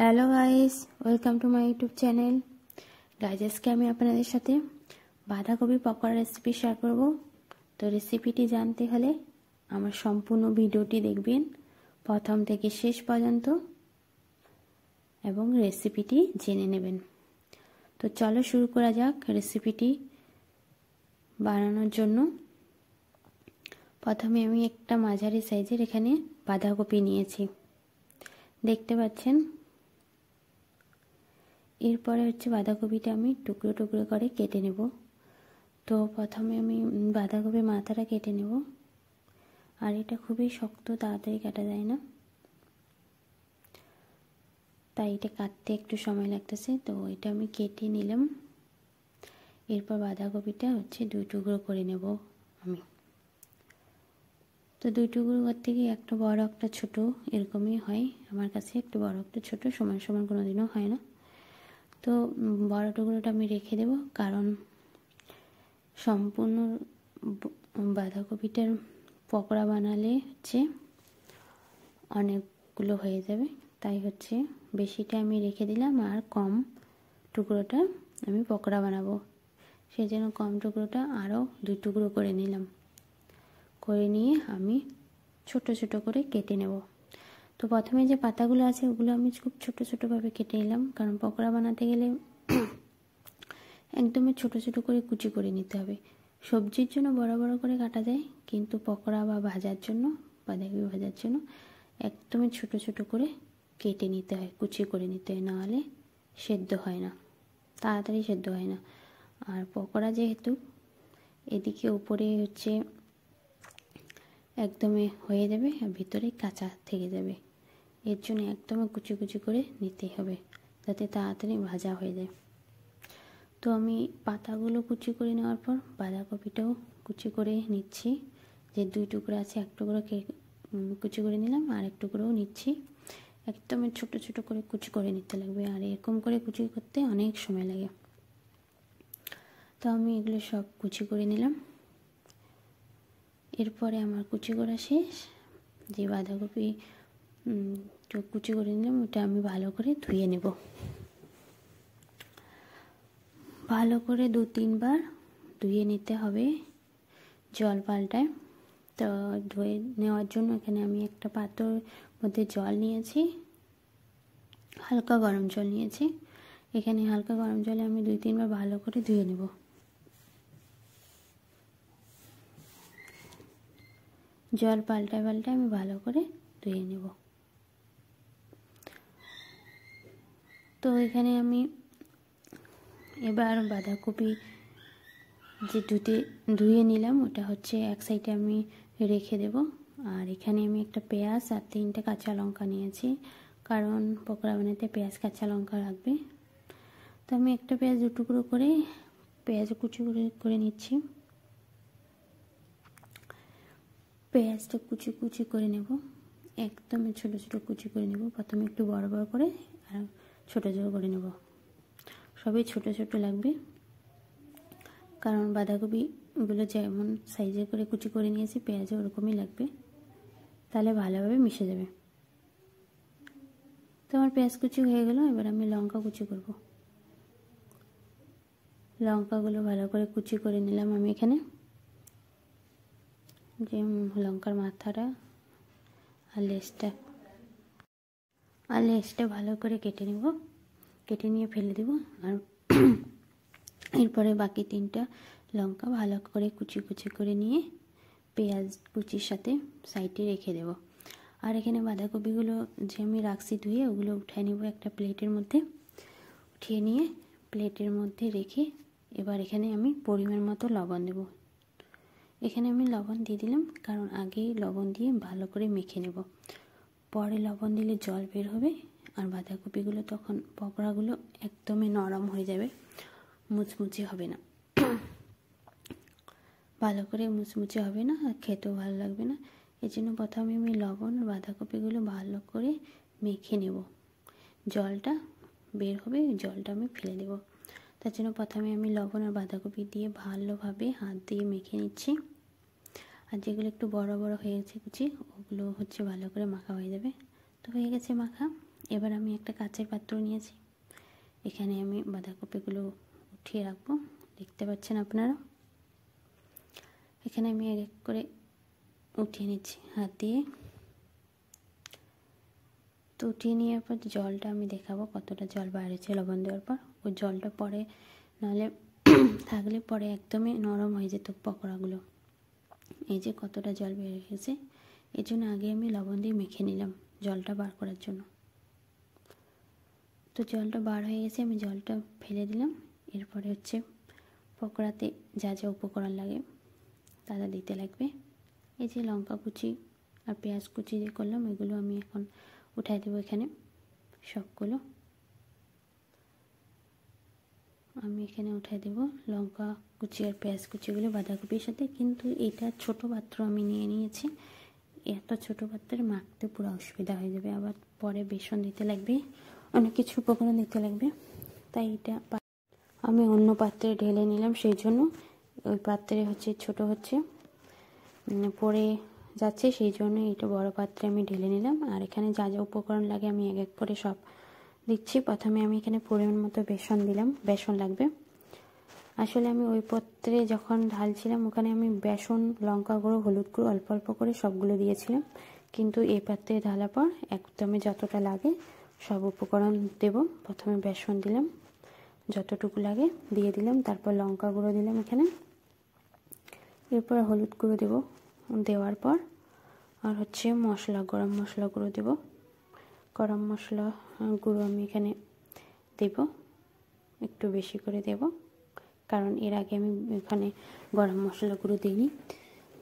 hello guys welcome to my YouTube channel guys আজকে আমি আপনাদের সাথে বাঁধাকপি পকোড়া রেসিপি শেয়ার করব তো রেসিপিটি জানতে হলে আমার সম্পূর্ণ ভিডিওটি দেখবেন প্রথম থেকে শেষ পর্যন্ত এবং রেসিপিটি জেনে নেবেন তো চলো শুরু করা যাক রেসিপিটি বানানোর জন্য প্রথমে আমি একটা মাঝারি সাইজের এখানে বাঁধাকপি নিয়েছি দেখতে পাচ্ছেন এরপরে হচ্ছে বাঁধাকপিটা আমি টুকরো টুকরো করে কেটে নেব তো প্রথমে আমি বাঁধাকপির মাথাটা কেটে নেব আর এটা খুবই শক্ত তাড়াতাড়ি কাটা যায় না তাই এটা কাটতে একটু সময় লাগতেছে তো এটা আমি কেটে নিলাম এরপর বাঁধাকপিটা হচ্ছে দুই টুকরো করে নেব আমি তো দুই টুকরো করতে গিয়ে একটা বড় একটা ছোট এরকমই হয় আমার কাছে একটু বড় একটা ছোট সময় সময় কোনো দিনও হয় না তো বড় টুকরোটা আমি রেখে দেব কারণ সম্পূর্ণ বাঁধাকপিটার পকোড়া বানালে হচ্ছে অনেকগুলো হয়ে যাবে তাই হচ্ছে বেশিটা আমি রেখে দিলাম আর কম টুকরোটা আমি পকোড়া বানাবো সেই জন্য কম টুকরোটা আরও দুই টুকরো করে নিলাম করে নিয়ে আমি ছোট ছোট করে কেটে নেব তো প্রথমে যে পাতাগুলো আছে ওগুলো আমি খুব ছোট ছোটোভাবে কেটে নিলাম কারণ পকোড়া বানাতে গেলে একদমই ছোট ছোট করে কুচি করে নিতে হবে সবজির জন্য বড় বড় করে কাটা যায় কিন্তু পকোড়া বা ভাজার জন্য বাঁধাকপি ভাজার জন্য একদমই ছোট ছোট করে কেটে নিতে হয় কুচি করে নিতে হয় নাহলে সেদ্ধ হয় না তাড়াতাড়ি সেদ্ধ হয় না আর পকোড়া যেহেতু এদিকে উপরে হচ্ছে একদমই হয়ে যাবে আর ভিতরে কাঁচা থেকে যাবে এর জন্য একদমই কুচি কুচি করে নিতে হবে যাতে তাড়াতাড়ি ভাজা হয়ে যায় তো আমি পাতাগুলো কুচি করে নেওয়ার পর বাঁধাকপিটাও কুচি করে নিচ্ছি যে দুই টুকরো আছে এক টুকরো কুচি করে নিলাম আর এক টুকরোও নিচ্ছি একদমই ছোট ছোট করে কুচি করে নিতে লাগবে আর এরকম করে কুচি করতে অনেক সময় লাগে তো আমি এগুলো সব কুচি করে নিলাম এরপরে আমার কুচি করা শেষ যে বাঁধাকপি চোখ কুচি করে নিলাম ওটা আমি ভালো করে ধুয়ে নেব ভালো করে দু তিনবার ধুয়ে নিতে হবে জল পাল্টায় তো ধুয়ে নেওয়ার জন্য এখানে আমি একটা পাত্রর মধ্যে জল নিয়েছি হালকা গরম জল নিয়েছি এখানে হালকা গরম জলে আমি দুই তিনবার ভালো করে ধুয়ে নেব জল পাল্টায় পাল্টায় আমি ভালো করে ধুয়ে নেব তো এখানে আমি এবার বাঁধাকপি যে ধুতে ধুয়ে নিলাম ওটা হচ্ছে এক সাইডে আমি রেখে দেব আর এখানে আমি একটা পেঁয়াজ আর তিনটে কাঁচা লঙ্কা নিয়েছি কারণ পকোড়া বানাতে পেঁয়াজ কাঁচা লঙ্কা লাগবে তো আমি একটা পেঁয়াজ দু টুকরো করে পেঁয়াজ কুচি করে করে নিচ্ছি পেঁয়াজটা কুচি কুচি করে নেব একদমই ছোটো ছোটো কুচি করে নেব প্রথমে একটু বড় বড় করে আর ছোটো ছোটো করে নেব সবই ছোট ছোট লাগবে কারণ বাঁধাকপিগুলো যেমন সাইজে করে কুচি করে নিয়েছি পেঁয়াজও ওরকমই লাগবে তাহলে ভালোভাবে মিশে যাবে তো আমার পেঁয়াজ কুচি হয়ে গেল এবার আমি লঙ্কা কুচি করব লঙ্কাগুলো ভালো করে কুচি করে নিলাম আমি এখানে যে লঙ্কার মাথাটা আর লেজটা আর লেসটা ভালো করে কেটে নেব কেটে নিয়ে ফেলে দেব আর এরপরে বাকি তিনটা লঙ্কা ভালো করে কুচি কুচি করে নিয়ে পেঁয়াজ কুচির সাথে সাইডে রেখে দেব আর এখানে বাঁধাকপিগুলো যে আমি রাখছি ধুয়ে ওগুলো উঠে নেব একটা প্লেটের মধ্যে উঠিয়ে নিয়ে প্লেটের মধ্যে রেখে এবার এখানে আমি পরিমাণ মতো লবণ দেব এখানে আমি লবণ দিয়ে দিলাম কারণ আগেই লবণ দিয়ে ভালো করে মেখে নেব পরে লবণ দিলে জল বের হবে আর বাঁধাকপিগুলো তখন পকোড়াগুলো একদমই নরম হয়ে যাবে মুচমুচে হবে না ভালো করে মুচমুচে হবে না আর খেতেও ভালো লাগবে না এই জন্য প্রথমে আমি লবণ আর বাঁধাকপিগুলো ভালো করে মেখে নেব জলটা বের হবে জলটা আমি ফেলে দেব তার জন্য প্রথমে আমি লবণ আর বাঁধাকপি দিয়ে ভালোভাবে হাত দিয়ে মেখে নিচ্ছি আর যেগুলো একটু বড় বড় হয়ে গেছে কুচি ওগুলো হচ্ছে ভালো করে মাখা হয়ে যাবে তো হয়ে গেছে মাখা এবার আমি একটা কাঁচের পাত্র নিয়েছি এখানে আমি বাঁধাকপিগুলো উঠিয়ে রাখবো দেখতে পাচ্ছেন আপনারা এখানে আমি এক এক করে উঠিয়ে নিচ্ছি হাত দিয়ে তো উঠিয়ে নেওয়ার পর জলটা আমি দেখাবো কতটা জল বাইরেছে লবণ দেওয়ার পর ওই জলটা পরে নাহলে থাকলে পরে একদমই নরম হয়ে যেত পকোড়াগুলো এই যে কতটা জল বেড়ে গেছে এর জন্য আগে আমি লবণ দিয়ে মেখে নিলাম জলটা বার করার জন্য তো জলটা বার হয়ে গেছে আমি জলটা ফেলে দিলাম এরপরে হচ্ছে পকোড়াতে যা যা উপকরণ লাগে তা দিতে লাগবে এই যে লঙ্কা কুচি আর পেঁয়াজ কুচি যে করলাম এগুলো আমি এখন উঠাই দেবো এখানে সবগুলো আমি এখানে উঠাই দেব লঙ্কা কুচি আর পেঁয়াজ কুচিগুলো বাঁধাকপির সাথে কিন্তু এটা ছোট পাত্র আমি নিয়ে নিয়েছি এত ছোট পাত্রে মাখতে পুরো অসুবিধা হয়ে যাবে আবার পরে বেসন দিতে লাগবে অনেক কিছু উপকরণ দিতে লাগবে তাই এটা আমি অন্য পাত্রে ঢেলে নিলাম সেই জন্য ওই পাত্রে হচ্ছে ছোট হচ্ছে পরে যাচ্ছে সেই জন্য এটা বড় পাত্রে আমি ঢেলে নিলাম আর এখানে যা যা উপকরণ লাগে আমি এক এক করে সব দিচ্ছি প্রথমে আমি এখানে পরিমাণ মতো বেসন দিলাম বেসন লাগবে আসলে আমি ওই পত্রে যখন ঢালছিলাম ওখানে আমি বেসন লঙ্কা গুঁড়ো হলুদ গুঁড়ো অল্প অল্প করে সবগুলো দিয়েছিলাম কিন্তু এই পাত্রে ঢালার পর একদমই যতটা লাগে সব উপকরণ দেব প্রথমে বেসন দিলাম যতটুকু লাগে দিয়ে দিলাম তারপর লঙ্কা গুঁড়ো দিলাম এখানে এরপর হলুদ গুঁড়ো দেব দেওয়ার পর আর হচ্ছে মশলা গরম মশলা গুঁড়ো দেবো গরম মশলা গুঁড়ো আমি এখানে দেব একটু বেশি করে দেব কারণ এর আগে আমি এখানে গরম মশলা গুঁড়ো দিইনি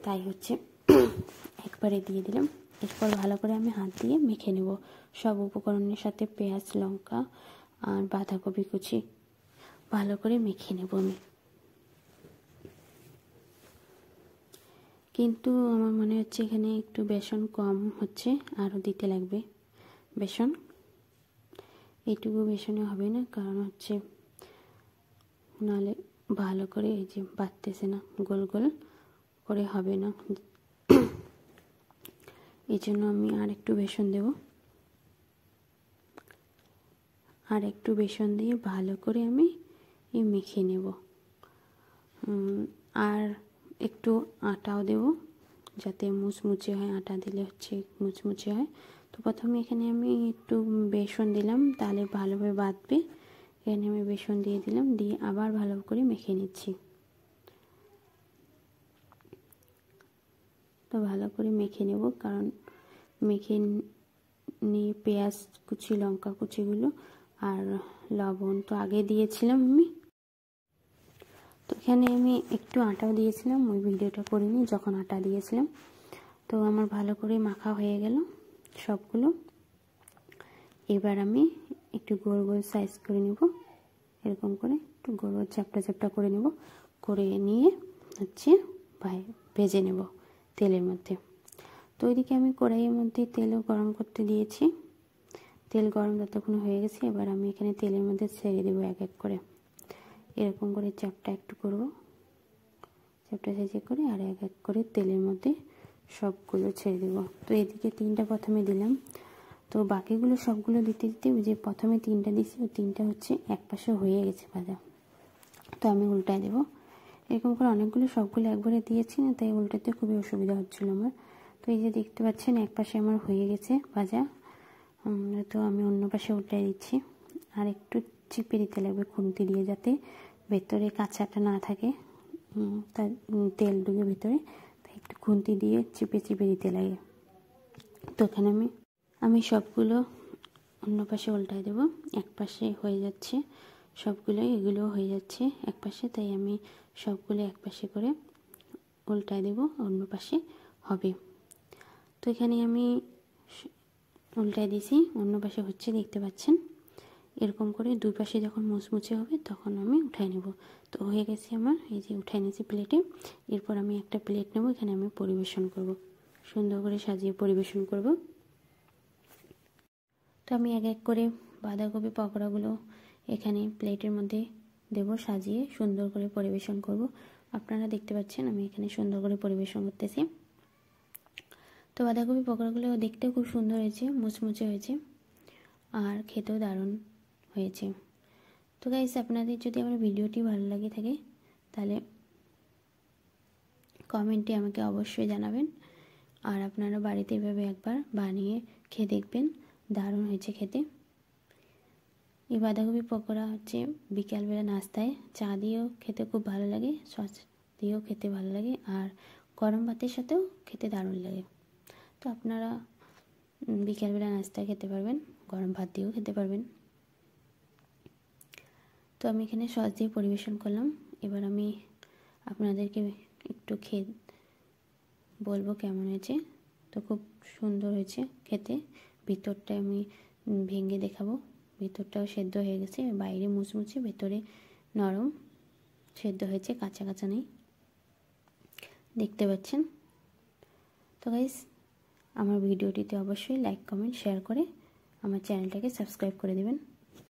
তাই হচ্ছে একবারে দিয়ে দিলাম এরপর ভালো করে আমি হাত দিয়ে মেখে নেব সব উপকরণের সাথে পেঁয়াজ লঙ্কা আর বাঁধাকপি কুচি ভালো করে মেখে নেব আমি কিন্তু আমার মনে হচ্ছে এখানে একটু বেসন কম হচ্ছে আরও দিতে লাগবে বেসন এইটুকু বেসনে হবে না কারণ হচ্ছে নালে ভালো করে এই যে বাড়তেছে না গোল গোল করে হবে না এই জন্য আমি আর একটু বেসন দেব আর একটু বেসন দিয়ে ভালো করে আমি মেখে নেব আর একটু আটাও দেব যাতে মুচমুচে হয় আটা দিলে হচ্ছে মুচমুচে হয় তো প্রথমে এখানে আমি একটু বেসন দিলাম তাহলে ভালোভাবে বাঁধবে এখানে আমি বেসন দিয়ে দিলাম দিয়ে আবার ভালো করে মেখে নিচ্ছি তো ভালো করে মেখে নেব কারণ মেখে নিয়ে পেঁয়াজ কুচি লঙ্কা কুচিগুলো আর লবণ তো আগে দিয়েছিলাম আমি তো এখানে আমি একটু আটাও দিয়েছিলাম ওই ভিডিওটা করিনি যখন আটা দিয়েছিলাম তো আমার ভালো করে মাখা হয়ে গেলো সবগুলো এবার আমি একটু গোল গোল সাইজ করে নিব এরকম করে একটু গোল গোল চ্যাপটা চ্যাপটা করে নেব করে নিয়ে হচ্ছে ভেজে নেব তেলের মধ্যে তো ওইদিকে আমি কড়াইয়ের মধ্যে তেলও গরম করতে দিয়েছি তেল গরম যতক্ষণ হয়ে গেছে এবার আমি এখানে তেলের মধ্যে ছেড়ে দেবো এক এক করে এরকম করে চ্যাপটা একটু করব চ্যাপটা সেজে করে আর এক এক করে তেলের মধ্যে সবগুলো ছেড়ে দেব তো এদিকে তিনটা প্রথমে দিলাম তো বাকিগুলো সবগুলো দিতে দিতে ওই যে প্রথমে তিনটা দিছি ওই তিনটা হচ্ছে এক পাশে হয়ে গেছে ভাজা তো আমি উল্টায় দেবো এরকম করে অনেকগুলো সবগুলো একবারে দিয়েছি না তাই উল্টাতে খুবই অসুবিধা হচ্ছিলো আমার তো এই যে দেখতে পাচ্ছেন এক পাশে আমার হয়ে গেছে ভাজা তো আমি অন্য পাশে উল্টায় দিচ্ছি আর একটু চিপে দিতে লাগবে খুন্তি দিয়ে যাতে ভেতরে কাঁচাটা না থাকে তার তেল ডুবে ভেতরে খুন্তি দিয়ে চিপে চিপে দিতে লাগে তখন আমি আমি সবগুলো অন্য পাশে উল্টাই দেবো এক পাশে হয়ে যাচ্ছে সবগুলো এগুলো হয়ে যাচ্ছে এক পাশে তাই আমি সবগুলো এক পাশে করে উল্টাই দেব অন্য পাশে হবে তো এখানে আমি উল্টাই দিয়েছি অন্য পাশে হচ্ছে দেখতে পাচ্ছেন এরকম করে দুই পাশে যখন মুচমুচে হবে তখন আমি উঠাই নেব তো হয়ে গেছে আমার এই যে উঠাই নিয়েছি প্লেটে এরপর আমি একটা প্লেট নেব এখানে আমি পরিবেশন করব সুন্দর করে সাজিয়ে পরিবেশন করব তো আমি এক এক করে বাঁধাকপি পকোড়াগুলো এখানে প্লেটের মধ্যে দেব সাজিয়ে সুন্দর করে পরিবেশন করব আপনারা দেখতে পাচ্ছেন আমি এখানে সুন্দর করে পরিবেশন করতেছি তো বাঁধাকপি পকোড়াগুলো দেখতেও খুব সুন্দর হয়েছে মুচমুচে হয়েছে আর খেতেও দারুণ হয়েছে তো গাইস আপনাদের যদি আমার ভিডিওটি ভালো লাগে থাকে তাহলে কমেন্টে আমাকে অবশ্যই জানাবেন আর আপনারা বাড়িতে এভাবে একবার বানিয়ে খেয়ে দেখবেন দারুণ হয়েছে খেতে এই বাঁধাকপি পকোড়া হচ্ছে বিকালবেলা নাস্তায় চা দিয়েও খেতে খুব ভালো লাগে সস দিয়েও খেতে ভালো লাগে আর গরম ভাতের সাথেও খেতে দারুণ লাগে তো আপনারা বিকালবেলা নাস্তা খেতে পারবেন গরম ভাত দিয়েও খেতে পারবেন তো আমি এখানে সস দিয়ে পরিবেশন করলাম এবার আমি আপনাদেরকে একটু খেয়ে বলবো কেমন হয়েছে তো খুব সুন্দর হয়েছে খেতে ভিতরটা আমি ভেঙে দেখাবো ভিতরটাও সেদ্ধ হয়ে গেছে বাইরে মুচমুচে ভেতরে নরম সেদ্ধ হয়েছে কাঁচা কাঁচা নেই দেখতে পাচ্ছেন তো গাইজ আমার ভিডিওটিতে অবশ্যই লাইক কমেন্ট শেয়ার করে আমার চ্যানেলটাকে সাবস্ক্রাইব করে দেবেন